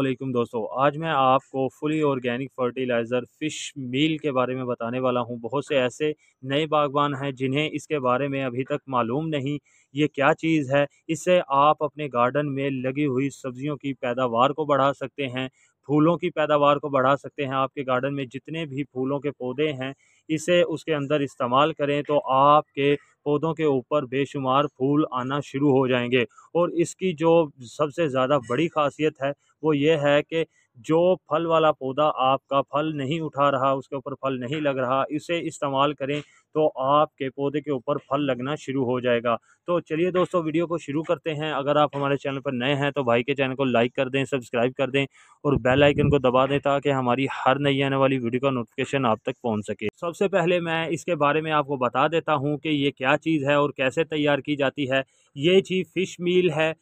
असलम दोस्तों आज मैं आपको fully organic fertiliser fish meal के बारे में बताने वाला हूं बहुत से ऐसे नए बागवान हैं जिन्हें इसके बारे में अभी तक मालूम नहीं ये क्या चीज़ है इससे आप अपने गार्डन में लगी हुई सब्जियों की पैदावार को बढ़ा सकते हैं फूलों की पैदावार को बढ़ा सकते हैं आपके गार्डन में जितने भी फूलों के पौधे हैं इसे उसके अंदर इस्तेमाल करें तो आपके पौधों के ऊपर बेशुमार फूल आना शुरू हो जाएंगे और इसकी जो सबसे ज़्यादा बड़ी खासियत है वो ये है कि जो फल वाला पौधा आपका फल नहीं उठा रहा उसके ऊपर फल नहीं लग रहा इसे इस्तेमाल करें तो आपके पौधे के ऊपर फल लगना शुरू हो जाएगा तो चलिए दोस्तों वीडियो को शुरू करते हैं अगर आप हमारे चैनल पर नए हैं तो भाई के चैनल को लाइक कर दें सब्सक्राइब कर दें और बेल आइकन को दबा दें ताकि हमारी हर नई आने वाली वीडियो का नोटिफिकेशन आप तक पहुँच सके सबसे पहले मैं इसके बारे में आपको बता देता हूँ कि ये क्या चीज़ है और कैसे तैयार की जाती है ये चीज़ फ़िश मील है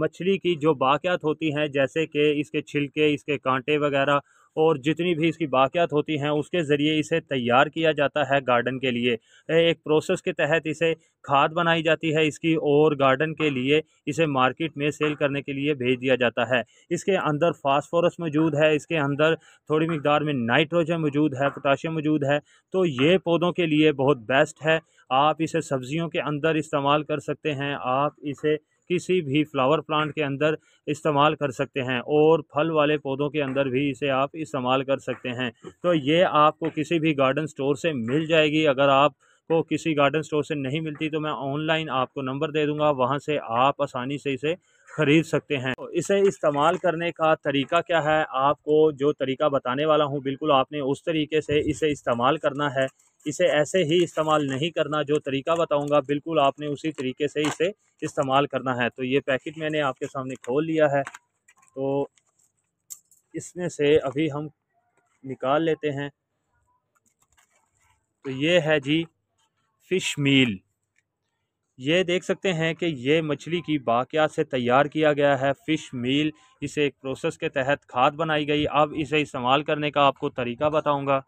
मछली की जो बाक़ियात होती हैं जैसे कि इसके छिलके इसके कांटे वगैरह और जितनी भी इसकी बाक़ियात होती हैं उसके ज़रिए इसे तैयार किया जाता है गार्डन के लिए एक प्रोसेस के तहत इसे खाद बनाई जाती है इसकी और गार्डन के लिए इसे मार्केट में सेल करने के लिए भेज दिया जाता है इसके अंदर फास्फोरस मौजूद है इसके अंदर थोड़ी मकदार में नाइट्रोजन मौजूद है पोटाशियम मौजूद है तो ये पौधों के लिए बहुत बेस्ट है आप इसे सब्ज़ियों के अंदर इस्तेमाल कर सकते हैं आप इसे किसी भी फ्लावर प्लांट के अंदर इस्तेमाल कर सकते हैं और फल वाले पौधों के अंदर भी इसे आप इस्तेमाल कर सकते हैं तो ये आपको किसी भी गार्डन स्टोर से मिल जाएगी अगर आप को किसी गार्डन स्टोर से नहीं मिलती तो मैं ऑनलाइन आपको नंबर दे दूंगा वहाँ से आप आसानी से इसे ख़रीद सकते हैं तो इसे इस्तेमाल करने का तरीका क्या है आपको जो तरीका बताने वाला हूँ बिल्कुल आपने उस तरीके से इसे इस्तेमाल करना है इसे ऐसे ही इस्तेमाल नहीं करना जो तरीका बताऊंगा बिल्कुल आपने उसी तरीके से इसे इस्तेमाल करना है तो ये पैकेट मैंने आपके सामने खोल लिया है तो इसमें से अभी हम निकाल लेते हैं तो ये है जी फ़िश मील ये देख सकते हैं कि ये मछली की बाक़ियात से तैयार किया गया है फ़िश मील इसे एक प्रोसेस के तहत खाद बनाई गई अब इसे इस्तेमाल करने का आपको तरीका बताऊंगा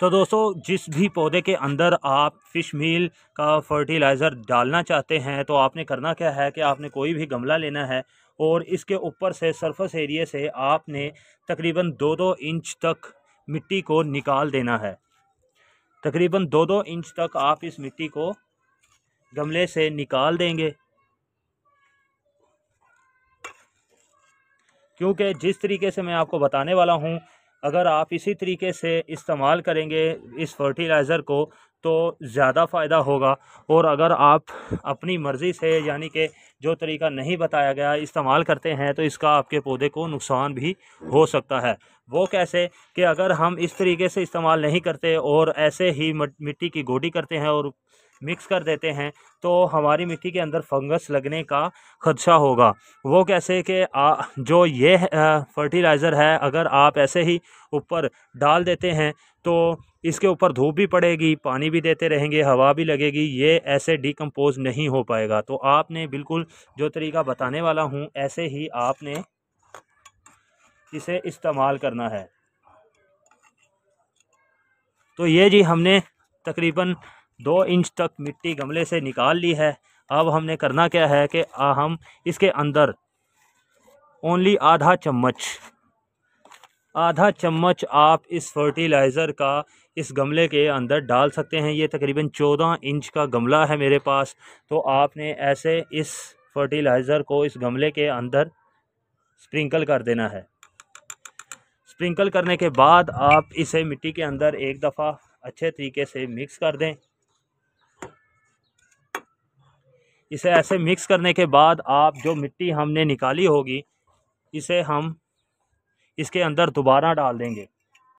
तो दोस्तों जिस भी पौधे के अंदर आप फ़िश मील का फर्टिलाइज़र डालना चाहते हैं तो आपने करना क्या है कि आपने कोई भी गमला लेना है और इसके ऊपर से सरफेस एरिए से आपने तकरीबन दो दो इंच तक मिट्टी को निकाल देना है तकरीबन दो दो इंच तक आप इस मिट्टी को गमले से निकाल देंगे क्योंकि जिस तरीके से मैं आपको बताने वाला हूँ अगर आप इसी तरीके से इस्तेमाल करेंगे इस फर्टिलाइज़र को तो ज़्यादा फ़ायदा होगा और अगर आप अपनी मर्ज़ी से यानी कि जो तरीका नहीं बताया गया इस्तेमाल करते हैं तो इसका आपके पौधे को नुकसान भी हो सकता है वो कैसे कि अगर हम इस तरीके से इस्तेमाल नहीं करते और ऐसे ही मिट्टी की गोटी करते हैं और मिक्स कर देते हैं तो हमारी मिट्टी के अंदर फंगस लगने का खदशा होगा वो कैसे कि जो ये फर्टिलाइज़र है अगर आप ऐसे ही ऊपर डाल देते हैं तो इसके ऊपर धूप भी पड़ेगी पानी भी देते रहेंगे हवा भी लगेगी ये ऐसे डिकम्पोज नहीं हो पाएगा तो आपने बिल्कुल जो तरीका बताने वाला हूँ ऐसे ही आपने इसे इस्तेमाल करना है तो ये जी हमने तकरीबन दो इंच तक मिट्टी गमले से निकाल ली है अब हमने करना क्या है कि हम इसके अंदर ओनली आधा चम्मच आधा चम्मच आप इस फर्टिलाइज़र का इस गमले के अंदर डाल सकते हैं ये तकरीबन चौदह इंच का गमला है मेरे पास तो आपने ऐसे इस फर्टिलाइज़र को इस गमले के अंदर स्प्रिंकल कर देना है स्प्रिंकल करने के बाद आप इसे मिट्टी के अंदर एक दफ़ा अच्छे तरीके से मिक्स कर दें इसे ऐसे मिक्स करने के बाद आप जो मिट्टी हमने निकाली होगी इसे हम इसके अंदर दोबारा डाल देंगे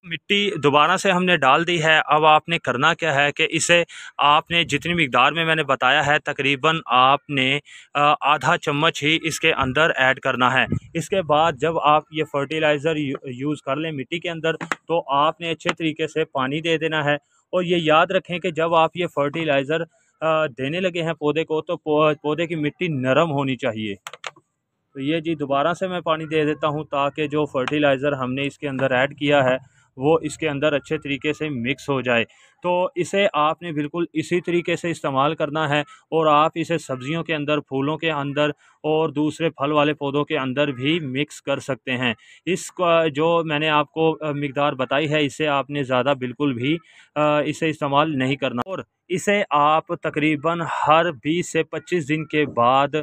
मिट्टी दोबारा से हमने डाल दी है अब आपने करना क्या है कि इसे आपने जितनी मकदार में मैंने बताया है तकरीबन आपने आधा चम्मच ही इसके अंदर ऐड करना है इसके बाद जब आप ये फर्टिलाइज़र यूज़ कर लें मिट्टी के अंदर तो आपने अच्छे तरीके से पानी दे देना है और ये याद रखें कि जब आप ये फर्टिलाइज़र देने लगे हैं पौधे को तो पौधे की मिट्टी नरम होनी चाहिए तो ये जी दोबारा से मैं पानी दे देता हूँ ताकि जो फर्टिलाइज़र हमने इसके अंदर ऐड किया है वो इसके अंदर अच्छे तरीके से मिक्स हो जाए तो इसे आपने बिल्कुल इसी तरीके से इस्तेमाल करना है और आप इसे सब्जियों के अंदर फूलों के अंदर और दूसरे फल वाले पौधों के अंदर भी मिक्स कर सकते हैं इस जो मैंने आपको मकदार बताई है इसे आपने ज़्यादा बिल्कुल भी इसे इस्तेमाल नहीं करना और इसे आप तकरीबन हर 20 से 25 दिन के बाद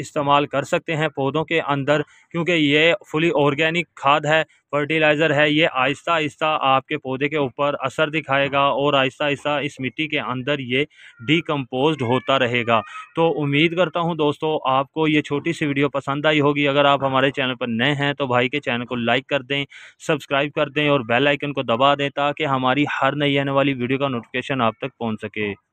इस्तेमाल कर सकते हैं पौधों के अंदर क्योंकि ये फुली ऑर्गेनिक खाद है फर्टिलाइज़र है ये आहिस्ता आहिस्ता आपके पौधे के ऊपर असर दिखाएगा और ऐसा ऐसा इस मिट्टी के अंदर ये डिकम्पोज होता रहेगा तो उम्मीद करता हूँ दोस्तों आपको ये छोटी सी वीडियो पसंद आई होगी अगर आप हमारे चैनल पर नए हैं तो भाई के चैनल को लाइक कर दें सब्सक्राइब कर दें और बेल आइकन को दबा दें ताकि हमारी हर नई आने वाली वीडियो का नोटिफिकेशन आप तक पहुँच सके